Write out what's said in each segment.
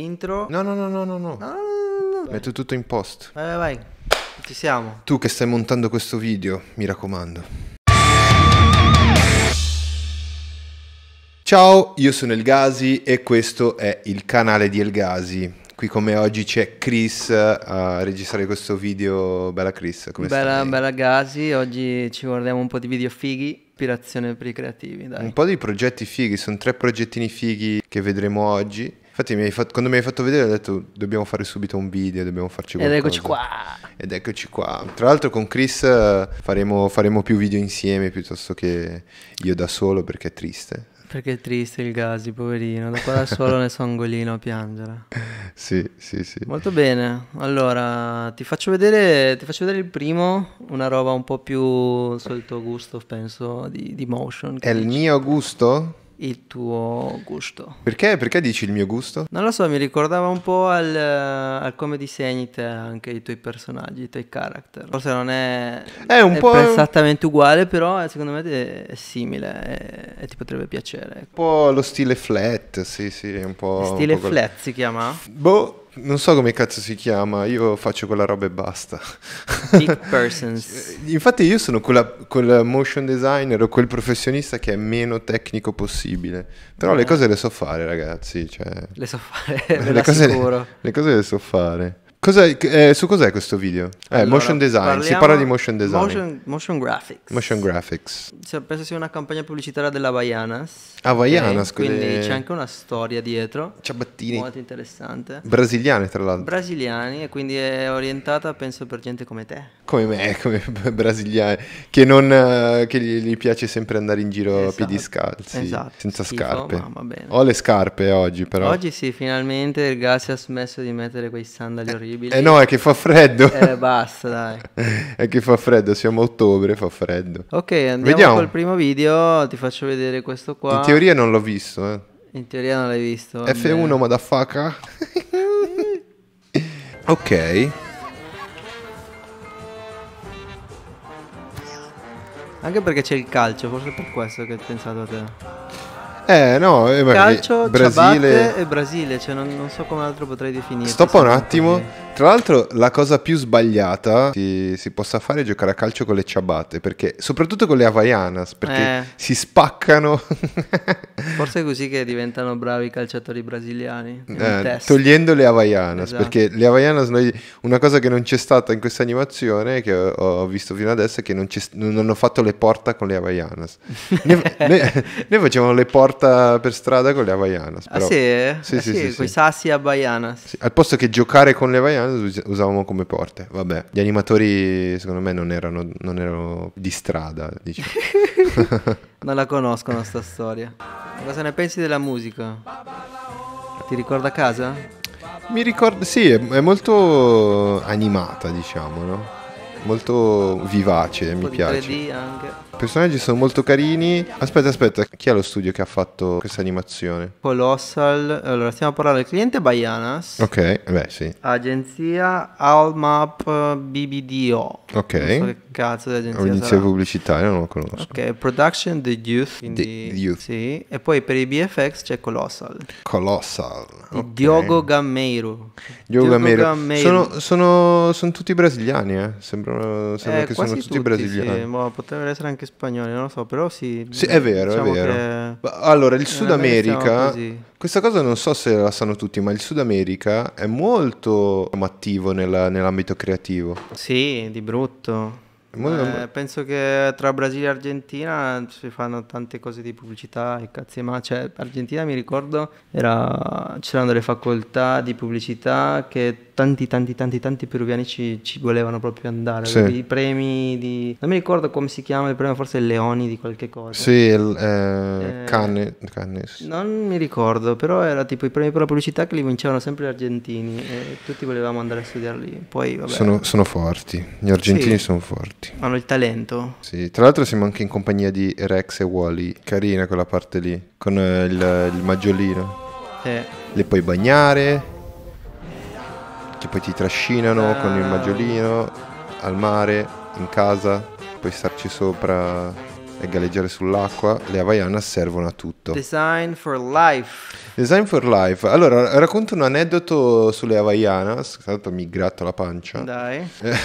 Intro. No, no, no, no, no. no. Ah, Metto tutto in post. Vai, vai, vai. Ci siamo. Tu che stai montando questo video, mi raccomando. Ciao, io sono Elgasi e questo è il canale di Elgasi. Qui come oggi c'è Chris a registrare questo video. Bella Chris, come bella, stai? Bella Gasi, oggi ci guardiamo un po' di video fighi ispirazione per i creativi. Dai. Un po' di progetti fighi, sono tre progettini fighi che vedremo oggi. Infatti, mi fatto, quando mi hai fatto vedere, ho detto dobbiamo fare subito un video, dobbiamo farci qualcosa. Ed eccoci qua. Ed eccoci qua. Tra l'altro, con Chris eh, faremo, faremo più video insieme piuttosto che io da solo perché è triste. Perché è triste il Gasi, poverino. Dopo da solo ne so angolino a piangere. Sì, sì, sì. Molto bene. Allora, ti faccio vedere, ti faccio vedere il primo, una roba un po' più sul tuo gusto, penso, di, di motion. È dici? il mio gusto? il tuo gusto. Perché? Perché dici il mio gusto? Non lo so, mi ricordava un po' al, eh, al come disegni te anche i tuoi personaggi, i tuoi character. Forse non è, è, un è po'... esattamente uguale, però eh, secondo me è simile e, ti potrebbe piacere. Un po' lo stile flat, sì, sì, un po'... Stile un po flat quel... si chiama? Boh. Non so come cazzo si chiama, io faccio quella roba e basta. Big persons. Eh, infatti io sono quella, quel motion designer o quel professionista che è meno tecnico possibile. Però eh. le cose le so fare, ragazzi. Cioè, le so fare, le, cose, le, le cose le so fare. Cos'è, eh, su cos'è questo video? Eh, allora, motion design, si parla di motion design. Motion, motion graphics. Motion graphics. Cioè, penso sia una campagna pubblicitaria della Havaianas. Ah, Havaianas, okay? quindi quelle... c'è anche una storia dietro. Ciabattini. Molto interessante. Brasiliani, tra l'altro. Brasiliani, e quindi è orientata, penso, per gente come te. Come me, come brasiliani, che, non, eh, che gli, gli, piace sempre andare in giro esatto. a piedi scalzi, esatto. senza Schifo, scarpe. Ho le scarpe oggi, però. Oggi sì, finalmente il gas ha smesso di mettere quei sandali eh. orribili incredibile. Eh no, è che fa freddo. Eh, basta, dai. è che fa freddo, siamo a ottobre, fa freddo. Ok, andiamo Vediamo. col primo video, ti faccio vedere questo qua. In teoria non l'ho visto, eh. In teoria non l'hai visto. Vabbè. F1, motherfucker. ok. Anche perché c'è il calcio, forse per questo che ho pensato a te. Eh no, eh, calcio, Brasile... ciabatte e Brasile, cioè non, non so come altro potrei definire. Stop un attimo. Tra l'altro la cosa più sbagliata che si possa fare è giocare a calcio con le ciabatte, perché, soprattutto con le Havaianas, perché eh. si spaccano. Forse è così che diventano bravi i calciatori brasiliani. Eh, togliendo le Havaianas, esatto. perché le Havaianas, noi, una cosa che non c'è stata in questa animazione, che ho, ho visto fino adesso, è che non, non, hanno fatto le porta con le Havaianas. noi, noi, facevamo le porta per strada con le Havaianas. Ah, però, ah sì? Sì, ah, sì, sì, sì, sì, con i sassi Havaianas. Sì, al posto che giocare con le Havaianas Indiana usavamo come porte. Vabbè, gli animatori secondo me non erano, non erano di strada, diciamo. non la conoscono sta storia. Cosa ne pensi della musica? Ti ricorda casa? Mi ricorda, sì, è, è molto animata, diciamo, no? Molto vivace, mi piace. 3D anche. I personaggi sono molto carini. Aspetta, aspetta, chi è lo studio che ha fatto questa animazione? Colossal. Allora, stiamo a parlare del cliente Baianas. Ok, beh, sì. Agenzia Almap eh, BBDO. Ok. Non so che cazzo di agenzia Agenzia pubblicitaria non lo conosco. Ok, Production The Youth. Quindi, The Youth. Sì. E poi per i BFX c'è Colossal. Colossal. Okay. Diogo Gameiro. Diogo, Gameiro. Sono, sono, sono, tutti brasiliani, eh? Sembrano, sembra eh, che sono tutti, tutti brasiliani. Sì, boh, potrebbero essere anche spagnoli, non lo so, però sì. Sì, è vero, diciamo è vero. Allora, il eh, Sud America questa cosa non so se la sanno tutti, ma il Sud America è molto attivo nella, nell'ambito creativo. Sì, di brutto. Eh, penso che tra Brasile e Argentina si fanno tante cose di pubblicità e cazzi, ma cioè, Argentina mi ricordo era, c'erano delle facoltà di pubblicità che tanti tanti tanti tanti peruviani ci, ci volevano proprio andare sì. i premi di non mi ricordo come si chiama il premio forse Leoni di qualche cosa sì il, eh, eh, Cannes Canne. non mi ricordo però era tipo i premi per la pubblicità che li vincevano sempre gli argentini e tutti volevamo andare a studiarli. poi vabbè sono, sono forti gli argentini sì. sono forti tutti. Hanno il talento. Sì, tra l'altro siamo anche in compagnia di Rex e Wally, carina quella parte lì, con eh, il, il maggiolino. Sì. Le puoi bagnare, che poi ti trascinano uh... con il maggiolino, al mare, in casa, puoi starci sopra e galleggiare sull'acqua, le Havaianas servono a tutto. Design for life. Design for life. Allora, racconto un aneddoto sulle Havaianas, tanto mi gratto la pancia. Dai. Eh,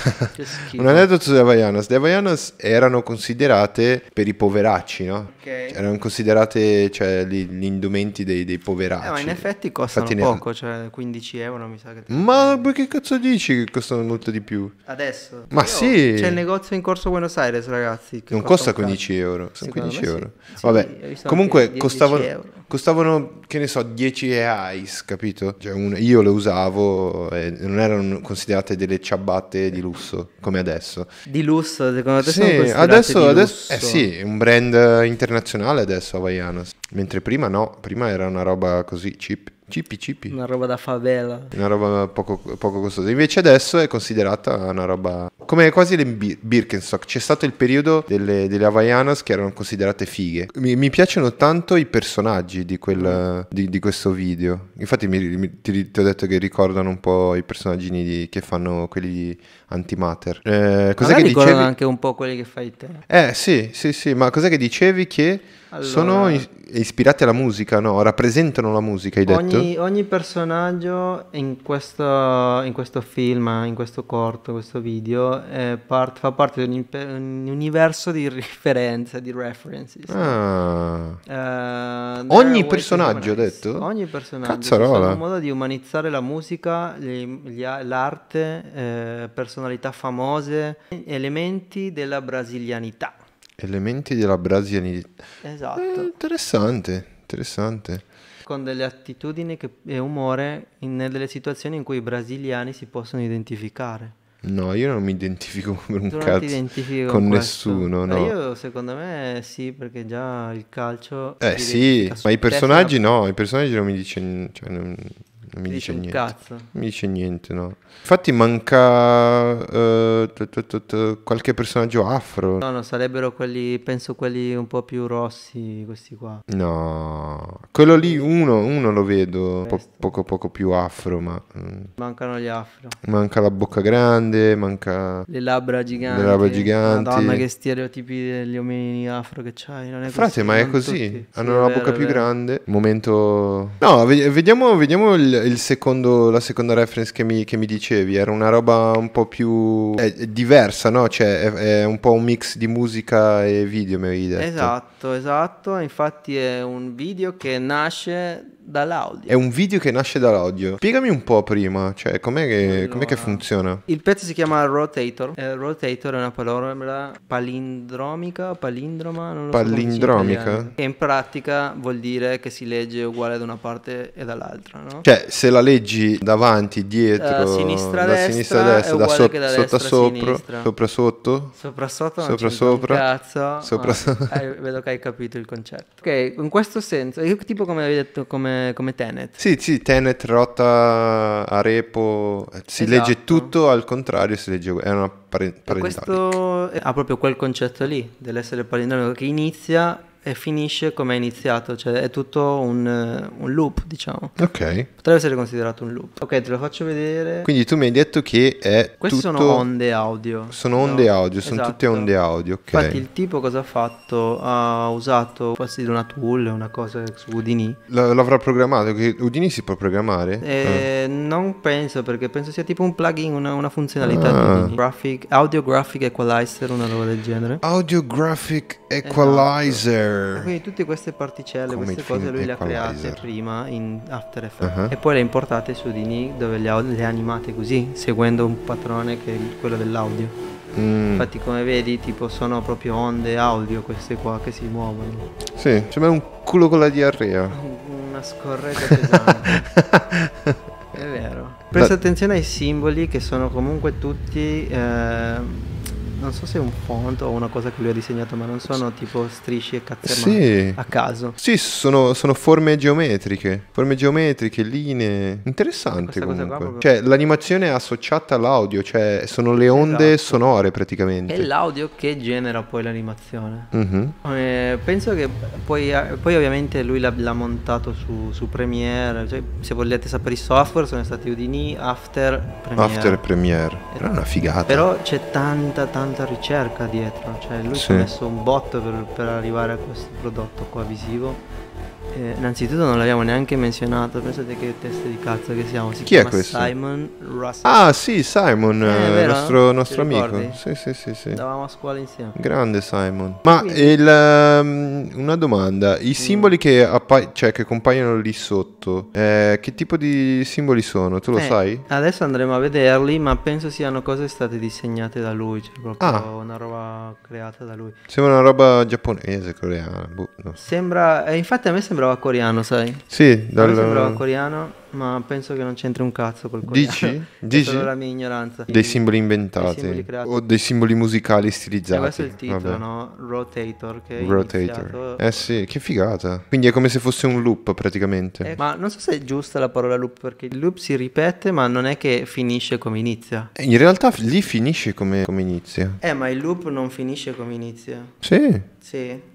un aneddoto sulle Havaianas. Le Havaianas erano considerate per i poveracci, no? Okay. Erano considerate cioè, gli, gli, indumenti dei, dei poveracci. Eh, ma in effetti costano Infatti, poco, cioè 15 euro mi sa che... Ma che cazzo dici che costano molto di più? Adesso? Ma Io, sì! C'è il negozio in Corso Buenos Aires, ragazzi. Non costa 15 euro euro. Sono 15 euro. Sì. Sì, Vabbè, comunque costavano, costavano, che ne so, 10 reais, capito? Cioè un, io le usavo e non erano considerate delle ciabatte di lusso come adesso. Di lusso, secondo te? Sì, adesso, adesso eh sì, è un brand internazionale adesso, Havaianas. Mentre prima no, prima era una roba così cheap. Cipi, cipi. Una roba da favela. Una roba poco, poco costosa. Invece adesso è considerata una roba... Come quasi le Birkenstock. C'è stato il periodo delle, delle Havaianas che erano considerate fighe. Mi, mi piacciono tanto i personaggi di, quel, di, di questo video. Infatti mi, mi, ti, ti, ho detto che ricordano un po' i personaggi di, che fanno quelli antimatter. Eh, cos'è che dicevi? anche un po' quelli che fai te. Eh sì, sì, sì. Ma cos'è che dicevi che... Allora, Sono ispirati alla musica, no? Rappresentano la musica, hai detto? Ogni, personaggio in questo, in questo, film, in questo corto, in questo video, part, fa parte di un, universo di referenze, di references. Ah. Uh, ogni personaggio, ho detto? Ogni personaggio. Cazzarola. È un modo di umanizzare la musica, gli, gli, l'arte, eh, personalità famose, elementi della brasilianità. Elementi della brasilianità. Esatto. Eh, interessante, interessante. Con delle attitudini che, e umore in, delle situazioni in cui i brasiliani si possono identificare. No, io non mi identifico come un cazzo con, nessuno. No. Io secondo me sì, perché già il calcio... Eh sì, ma i personaggi una... no, i personaggi non mi dicono... Cioè, non mi Ti dice niente. Cazzo. Mi dice niente, no. Infatti manca eh, qualche personaggio afro. No, no, sarebbero quelli, penso quelli un po' più rossi, questi qua. No, quello lì uno, uno lo vedo po- poco poco più afro, ma... Mm. Mancano gli afro. Manca la bocca grande, manca... Le labbra giganti. Le labbra giganti. Madonna che stereotipi degli omini afro che c'hai, non è Frate, ma è così. Hanno la bocca più grande. Momento... No, vediamo, vediamo il secondo, la seconda reference che mi, che mi, dicevi era una roba un po' più è, è diversa, no? Cioè è, è, un po' un mix di musica e video, mi avevi detto. Esatto, esatto. Infatti è un video che nasce dall'audio. È un video che nasce dall'audio. Spiegami un po' prima, cioè com'è che, allora, com'è che funziona? Il pezzo si chiama Rotator. Eh, rotator è una parola palindromica, palindroma, non lo palindromica. Che in pratica vuol dire che si legge uguale da una parte e dall'altra, no? Cioè, se la leggi davanti, dietro, uh, sinistra, da destra, sinistra a destra, da, so- da sotto a sopra, sinistra. sopra sotto, sopra sotto, sopra sopra, cazzo, sopra ah, vedo che hai capito il concetto. Ok, in questo senso, io tipo come avevi detto come come, Tenet. Sì, sì, Tenet, Rota, repo, eh, si esatto. legge tutto al contrario, si legge, è una pare- parentale. Questo eh, ha proprio quel concetto lì, dell'essere parentale che inizia e finisce come è iniziato, cioè è tutto un, eh, un, loop, diciamo. Ok. Potrebbe essere considerato un loop. Ok, te lo faccio vedere. Quindi tu mi hai detto che è Queste tutto... sono onde audio. Sono no? onde audio, esatto. sono tutte esatto. onde audio, ok. Infatti il tipo cosa ha fatto? Ha usato quasi una tool, una cosa su Udini. L- l'avrà programmato, che Udini si può programmare? Eh, ah. Non penso, perché penso sia tipo un plugin, una, una funzionalità ah. di Udini. Graphic, audio Graphic Equalizer, una roba del genere. Audio Graphic esatto. Equalizer. Esatto. Air. Quindi tutte queste particelle, Come queste cose lui le ha create prima in After Effects uh-huh. e poi le ha importate su Dini dove le ha, le ha animate così, seguendo un patrone che è quello dell'audio. Mm. Infatti, come vedi, tipo sono proprio onde audio queste qua che si muovono. Sì, sembra un culo con la diarrea. Una scorretta pesante. è vero. Presta attenzione ai simboli che sono comunque tutti. Eh, non so se è un font o una cosa che lui ha disegnato, ma non sono tipo strisce e cazzerma sì. a caso. Sì, sono, sono, forme geometriche, forme geometriche, linee. Interessante comunque. Proprio... Cioè, l'animazione è associata all'audio, cioè sono le onde esatto. sonore praticamente. È l'audio che genera poi l'animazione. Uh-huh. Eh, penso che poi, eh, poi ovviamente lui l'ha, l'ha montato su, su Premiere, cioè, se volete sapere i software sono stati Udini, After, Premiere. After Premiere, eh, era una figata. Però c'è tanta, tanta tanta ricerca dietro, cioè lui sì. ci ha messo un botto per, per arrivare a questo prodotto qua visivo eh, innanzitutto non l'abbiamo neanche menzionato, pensate che teste di cazzo che siamo. Si Chi è questo? Simon Russell. Ah sì, Simon, eh, eh nostro, nostro amico. Sì, sì, sì, sì. Andavamo a scuola insieme. Grande Simon. Ma il, um, una domanda, i mm. simboli che, appa- cioè, che compaiono lì sotto, eh, che tipo di simboli sono? Tu lo eh, sai? Adesso andremo a vederli, ma penso siano cose state disegnate da lui, cioè proprio ah. una roba creata da lui. Sembra una roba giapponese, coreana. Boh, no. Sembra, eh, infatti a me sembra sembrava coreano, sai? Sì, dal... sembrava coreano, ma penso che non c'entri un cazzo col coreano. Dici? Dici? È la mia ignoranza. Dei simboli inventati. Dei simboli o dei simboli musicali stilizzati. E eh, questo è il titolo, Vabbè. no? Rotator. Che Rotator. Iniziato... Eh sì, che figata. Quindi è come se fosse un loop praticamente. Eh, ma non so se è giusta la parola loop, perché il loop si ripete, ma non è che finisce come inizia. In realtà lì finisce come, come inizia. Eh, ma il loop non finisce come inizia. Sì. Sì.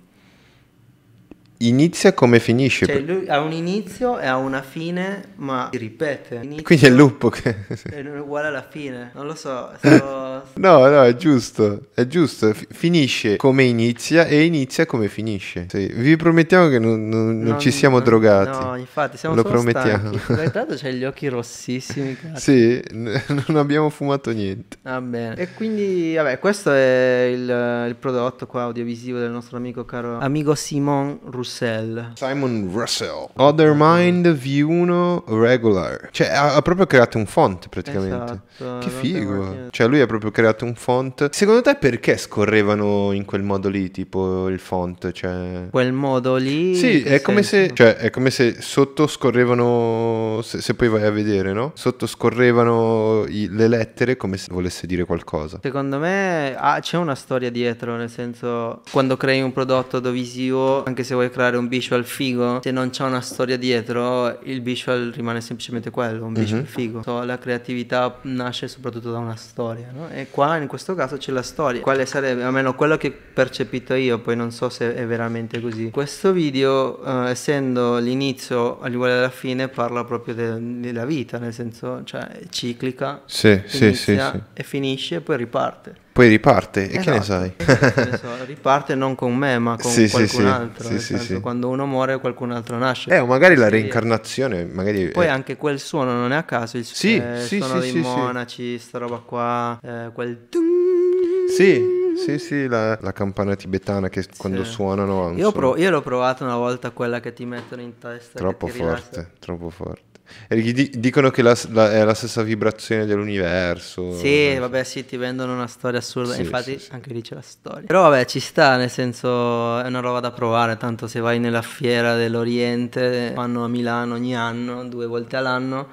Inizia come finisce. Cioè, lui ha un inizio e ha una fine, ma si ripete. Inizio Quindi è il lupo che... è uguale alla fine, non lo so. Stavo... no, no, è giusto, è giusto. F- finisce come inizia e inizia come finisce. Sì. Vi promettiamo che non, non, non ci siamo non, drogati. No, infatti, siamo Lo promettiamo. Stanchi. Intanto l'altro c'è gli occhi rossissimi. Cazzo. sì, n- non abbiamo fumato niente. Va ah, bene. E quindi, vabbè, questo è il, il prodotto qua audiovisivo del nostro amico caro amico Simon Rousseau Russell. Simon Russell. Other Mind V1 Regular. Cioè ha, ha, proprio creato un font praticamente. Esatto, che figo. Cioè lui ha proprio creato un font. Secondo te perché scorrevano in quel modo lì tipo il font? Cioè... Quel modo lì? Sì, è come, se, cioè, è come se sotto scorrevano, se, se, poi vai a vedere, no? Sotto scorrevano i, le lettere come se volesse dire qualcosa. Secondo me ah, c'è una storia dietro, nel senso quando crei un prodotto audiovisivo, anche se vuoi creare un visual figo, se non c'è una storia dietro, il visual rimane semplicemente quello, un visual mm-hmm. figo. So, la creatività nasce soprattutto da una storia, no? E qua in questo caso c'è la storia. Quale sarebbe, almeno quello che ho percepito io, poi non so se è veramente così. Questo video, eh, essendo l'inizio al uguale alla fine, parla proprio de- della vita, nel senso, cioè, ciclica, sì, sì, sì, sì. e finisce e poi riparte. Poi riparte, e esatto. che ne esatto. sai? riparte non con me, ma con sì, qualcun sì, altro. Sì, senso, quando uno muore qualcun altro nasce. Eh, o magari la reincarnazione. Magari Poi è... anche quel suono non è a caso, il sì, eh, suono dei monaci, sta roba qua, eh, quel... Dun- sì. Sì, sì, la, la campana tibetana che quando suonano Io, prov- io, l'ho provata una volta quella che ti mettono in testa. Troppo forte, rilassa. troppo forte. E dicono che la, la, è la stessa vibrazione dell'universo. Sì, vabbè, sì, ti vendono una storia assurda. Sì, Infatti, sì, sì. anche lì c'è la storia. Però, vabbè, ci sta, nel senso, è una roba da provare. Tanto se vai nella fiera dell'Oriente, vanno a Milano ogni anno, due volte all'anno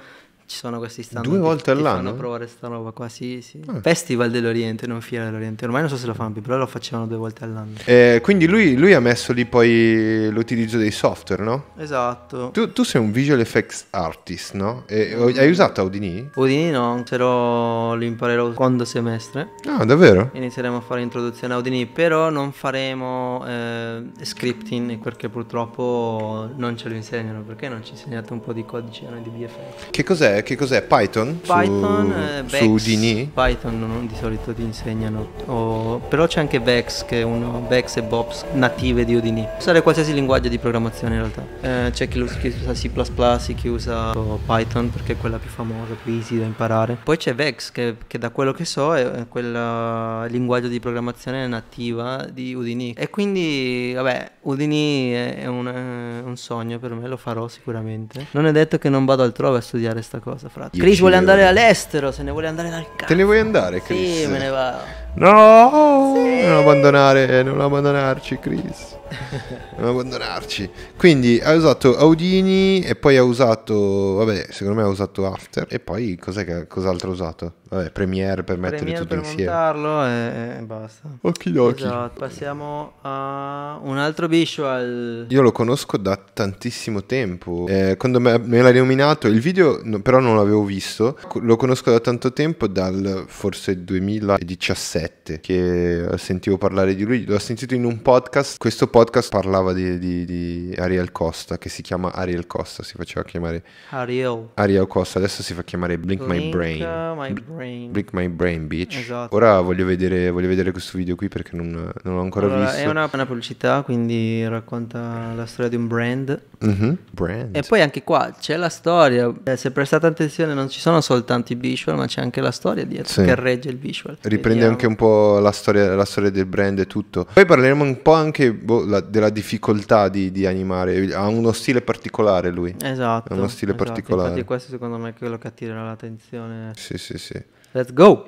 ci sono questi stand due volte all'anno fanno provare sta roba qua sì, sì. Ah. festival dell'Oriente non fiera dell'Oriente ormai non so se lo fanno più però lo facevano due volte all'anno eh, quindi lui, lui, ha messo lì poi l'utilizzo dei software no? esatto tu, tu sei un visual effects artist no? E, mm. hai usato Audini? Audini no però lo imparerò quando semestre ah davvero? inizieremo a fare introduzione a Audini però non faremo eh, scripting perché purtroppo non ce lo insegnano perché non ci insegnate un po' di codice di BFX che cos'è? Eh, che cos'è? Python? Python, su, eh, su Python non, di solito ti insegnano, oh, però c'è anche Vex, che è uno, Vex e Bobs native di Udini. Usare qualsiasi linguaggio di programmazione in realtà. Eh, c'è chi, chi usa C++, chi usa Python perché è quella più famosa, più easy da imparare. Poi c'è Vex, che, che da quello che so è quel linguaggio di programmazione nativa di Udini. E quindi, vabbè Udini è un, eh, un, sogno per me, lo farò sicuramente. Non è detto che non vado altrove a studiare questa cosa, frate. Chris vuole andare all'estero, se ne vuole andare dal cazzo. Te ne vuoi andare, Chris? Sì, me ne vado. No! sì. non abbandonare, non abbandonarci, Chris. non abbandonarci. Quindi ha usato Audini e poi ha usato, vabbè, secondo me ha usato After e poi cos'è che, cos'altro ha usato? Vabbè, Premiere per mettere Premiere tutto per insieme. montarlo e, e basta. Okidoki. Esatto, passiamo a un altro visual. Io lo conosco da tantissimo tempo. Eh, quando me, me l'hai nominato, il video no, però non l'avevo visto. Lo conosco da tanto tempo, dal forse 2017 che eh, sentivo parlare di lui, l'ho sentito in un podcast, questo podcast parlava di, di, di Ariel Costa, che si chiama Ariel Costa, si faceva chiamare Ariel, Ariel Costa, adesso si fa chiamare Blink, Blink My Brain. My brain. Blink My Brain Bitch. Esatto. Ora voglio vedere, voglio vedere, questo video qui perché non, non l'ho ancora allora, visto. È una, una, pubblicità, quindi racconta la storia di un brand. Mm-hmm. brand. E poi anche qua c'è la storia, eh, se prestate attenzione non ci sono soltanto i visual ma c'è anche la storia dietro sì. che regge il visual. Riprende Vediamo. anche un po' la storia la storia del brand e tutto. Poi parleremo un po' anche boh, la, della difficoltà di, di, animare, ha uno stile particolare lui. Esatto. Ha uno stile esatto. particolare. Infatti questo secondo me è quello che attirerà l'attenzione. Sì, sì, sì. Let's go!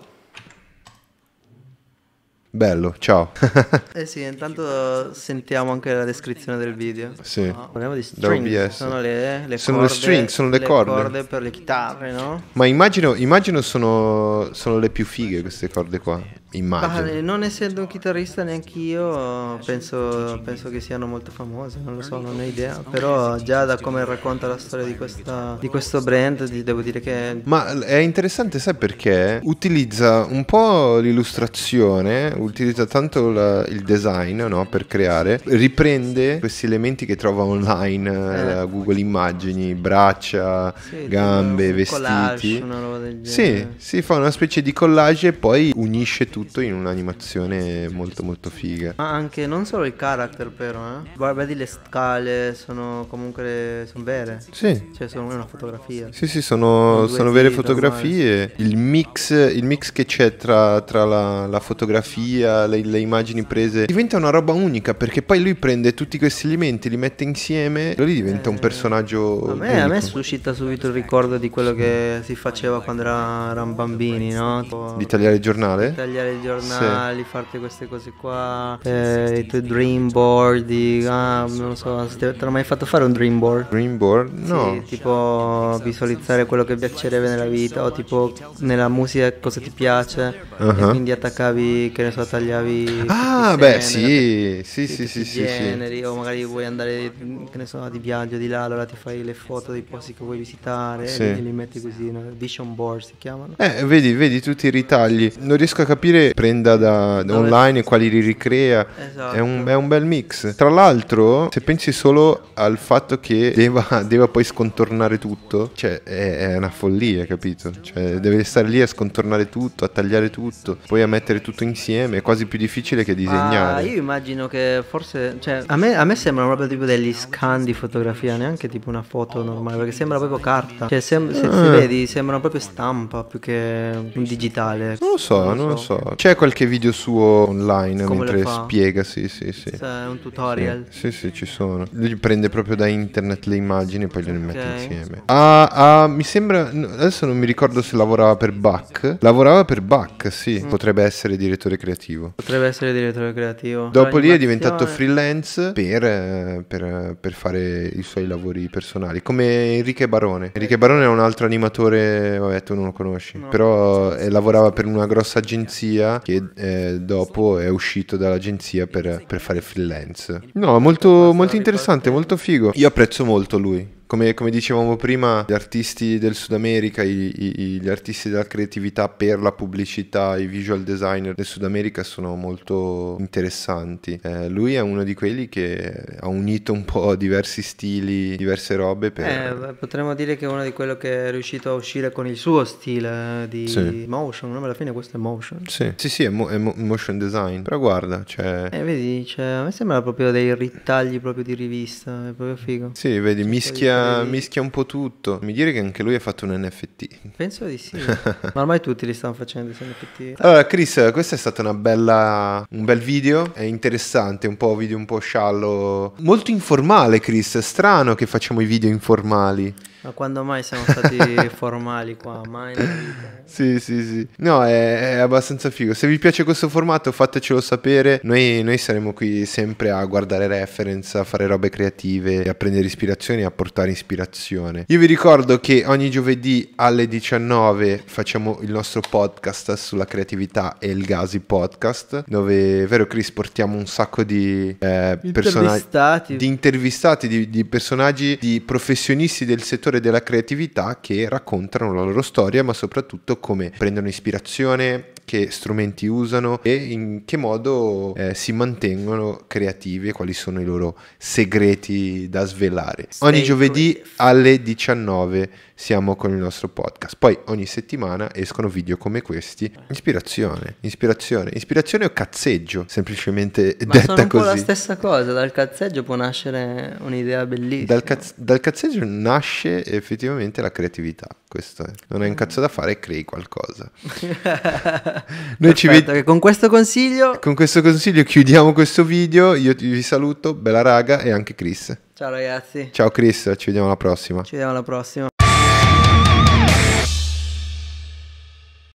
Bello, ciao. eh sì, intanto sentiamo anche la descrizione del video. Sì. No, ah, parliamo di string. sono le, le sono corde, le string, sono le, le corde. corde. per le chitarre, no? Ma immagino, immagino sono, sono le più fighe queste corde qua. Immagino. Ah, non essendo un chitarrista neanche io, penso, penso, che siano molto famose, non lo so, non ho idea. Però già da come racconta la storia di, questa, di questo brand devo dire che... È... Ma è interessante, sai perché? Utilizza un po' l'illustrazione, utilizza tanto la, il design no? per creare, riprende questi elementi che trova online, eh. eh. Google Immagini, braccia, sì, gambe, un vestiti. Collage, una roba del genere. Sì, si fa una specie di collage e poi unisce tutto tutto in un'animazione molto molto figa. Ma anche non solo il character però, eh. Guardi le scale, sono comunque sono vere. Sì. Cioè sono una fotografia. Sì, sì, sono, sono vere fotografie. Il mix, il mix, che c'è tra, tra la, la, fotografia, le, le immagini prese, diventa una roba unica perché poi lui prende tutti questi elementi, li mette insieme e lì diventa un eh. personaggio. A me, a me, suscita subito il ricordo di quello che si faceva quando erano bambini, no? Di tagliare il giornale? Di tagliare i giornali, sì. farti queste cose qua, eh, i tuoi dream cioè, board, i, ah, non so, se ti hanno mai fatto fare un dream board? Dream board? No. Sì, tipo visualizzare quello che piacerebbe nella vita o tipo nella musica cosa ti piace uh-huh. quindi attaccavi, che ne so, tagliavi... Ah, beh, sì, sì, sì, sì, sì, generi, sì. O magari vuoi andare, che ne so, di viaggio di là, allora ti fai le foto dei posti che vuoi visitare sì. e li metti così, no? vision board si chiamano. Eh, vedi, vedi tutti i ritagli. Non riesco a capire prenda da, da online e quali li ricrea. Esatto. È, un, esatto. è un, bel mix. Tra l'altro, se pensi solo al fatto che deva, deva poi scontornare tutto, cioè è, è, una follia, capito? Cioè deve stare lì a scontornare tutto, a tagliare tutto, poi a mettere tutto insieme. È quasi più difficile che disegnare. Ah, io immagino che forse. Cioè, a me, a me sembra proprio tipo degli scan di fotografia, neanche tipo una foto normale, perché sembra proprio carta. Cioè, sem- se, se, eh. vedi, sembra proprio stampa più che un digitale. Non lo so, non lo so. Non lo so. C'è qualche video suo online Come mentre spiega, sì, sì, sì. È un tutorial. Sì, sì, sì, ci sono. Lui prende proprio da internet le immagini e poi le mette insieme. Ah, ah, mi sembra, adesso non mi ricordo se lavorava per Bach. Lavorava per Bach, sì. Mm. Potrebbe essere direttore creativo. Potrebbe essere direttore creativo. Dopo lì è diventato freelance per, per, per fare i suoi lavori personali. Come Enrique Barone. Enrique Barone è un altro animatore, vabbè tu non lo conosci, no. però eh, lavorava per una grossa agenzia agenzia che eh, dopo è uscito dall'agenzia per, per fare freelance. No, molto, molto interessante, molto figo. Io apprezzo molto lui come, come, dicevamo prima, gli artisti del Sud America, i, i, gli artisti della creatività per la pubblicità, i visual designer del Sud America sono molto interessanti. Eh, lui è uno di quelli che ha unito un po' diversi stili, diverse robe. Per... Eh, potremmo dire che è uno di quelli che è riuscito a uscire con il suo stile eh, di sì. motion, no? alla fine questo è motion. Sì, sì, sì è, mo- è motion design, però guarda, cioè... Eh, vedi, cioè, a me sembra proprio dei ritagli proprio di rivista, è proprio figo. Sì, vedi, mischia mischia, un po' tutto. Mi dire che anche lui ha fatto un NFT. Penso di sì. Ma ormai tutti li stanno facendo questi NFT. Allora, Chris, questo è stato una bella, un bel video. È interessante, un po' video un po' sciallo. Molto informale, Chris. È Strano che facciamo i video informali. Ma quando mai siamo stati formali qua? Mai eh? Sì, sì, sì. No, è, è, abbastanza figo. Se vi piace questo formato fatecelo sapere. Noi, noi, saremo qui sempre a guardare reference, a fare robe creative, a prendere ispirazioni, a portare ispirazione. Io vi ricordo che ogni giovedì alle 19 facciamo il nostro podcast sulla creatività e il Gasi Podcast, dove, vero Chris, portiamo un sacco di eh, personaggi... Di intervistati, di, di personaggi, di professionisti del settore settori della creatività che raccontano la loro storia, ma soprattutto come prendono ispirazione, che strumenti usano e in che modo eh, si mantengono creativi e quali sono i loro segreti da svelare. Stay ogni giovedì creative. alle 19 siamo con il nostro podcast. Poi ogni settimana escono video come questi. Ispirazione, ispirazione, ispirazione o cazzeggio, semplicemente Ma detta sono un così. È la stessa cosa, dal cazzeggio può nascere un'idea bellissima. Dal, caz- dal cazzeggio nasce effettivamente la creatività. Questo è. Non hai un cazzo da fare, crei qualcosa. Noi ci vediamo. Con questo consiglio. Con questo consiglio chiudiamo questo video. Io vi saluto, bella raga e anche Chris. Ciao ragazzi. Ciao Chris, ci vediamo alla prossima. Ci vediamo alla prossima.